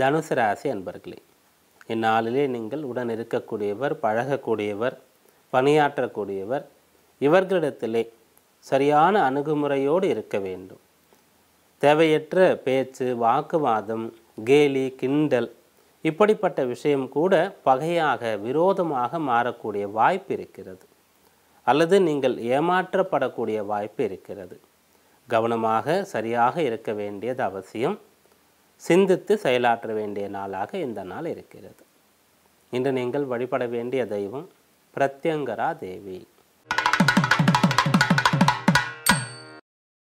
தனுசு ராசி அன்பர்களே இந்நாளிலே நீங்கள் உடன் இருக்கக்கூடியவர் பழகக்கூடியவர் பணியாற்றக்கூடியவர் இவர்களிடத்திலே சரியான அணுகுமுறையோடு இருக்க வேண்டும் தேவையற்ற பேச்சு வாக்குவாதம் கேலி கிண்டல் இப்படிப்பட்ட விஷயம் கூட பகையாக விரோதமாக மாறக்கூடிய வாய்ப்பு இருக்கிறது அல்லது நீங்கள் ஏமாற்றப்படக்கூடிய வாய்ப்பு இருக்கிறது கவனமாக சரியாக இருக்க வேண்டியது அவசியம் சிந்தித்து செயலாற்ற வேண்டிய நாளாக இந்த நாள் இருக்கிறது இன்று நீங்கள் வழிபட வேண்டிய தெய்வம் பிரத்யங்கரா தேவி